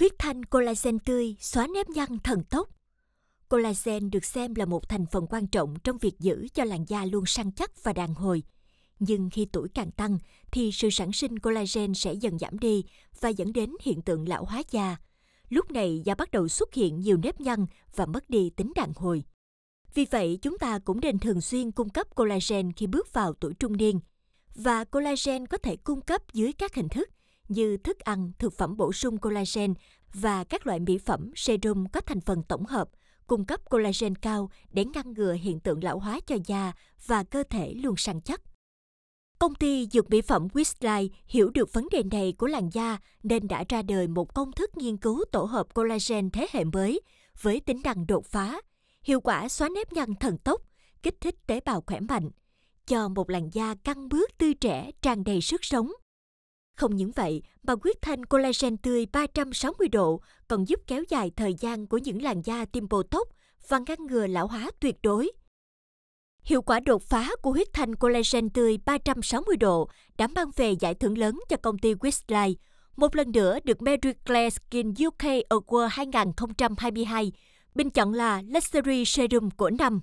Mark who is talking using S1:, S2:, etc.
S1: huyết thanh collagen tươi xóa nếp nhăn thần tốc. Collagen được xem là một thành phần quan trọng trong việc giữ cho làn da luôn săn chắc và đàn hồi. Nhưng khi tuổi càng tăng thì sự sản sinh collagen sẽ dần giảm đi và dẫn đến hiện tượng lão hóa da. Lúc này da bắt đầu xuất hiện nhiều nếp nhăn và mất đi tính đàn hồi. Vì vậy, chúng ta cũng nên thường xuyên cung cấp collagen khi bước vào tuổi trung niên. Và collagen có thể cung cấp dưới các hình thức như thức ăn, thực phẩm bổ sung collagen và các loại mỹ phẩm, serum có thành phần tổng hợp, cung cấp collagen cao để ngăn ngừa hiện tượng lão hóa cho da và cơ thể luôn săn chắc. Công ty dược mỹ phẩm Wistlife hiểu được vấn đề này của làn da nên đã ra đời một công thức nghiên cứu tổ hợp collagen thế hệ mới với tính năng đột phá, hiệu quả xóa nếp nhăn thần tốc, kích thích tế bào khỏe mạnh, cho một làn da căng bước tươi trẻ tràn đầy sức sống. Không những vậy, mà huyết thanh collagen tươi 360 độ còn giúp kéo dài thời gian của những làn da tiêm Botox và ngăn ngừa lão hóa tuyệt đối. Hiệu quả đột phá của huyết thanh collagen tươi 360 độ đã mang về giải thưởng lớn cho công ty Westlife, một lần nữa được Mary Claire Skin UK Award 2022, bình chọn là Luxury Serum của năm.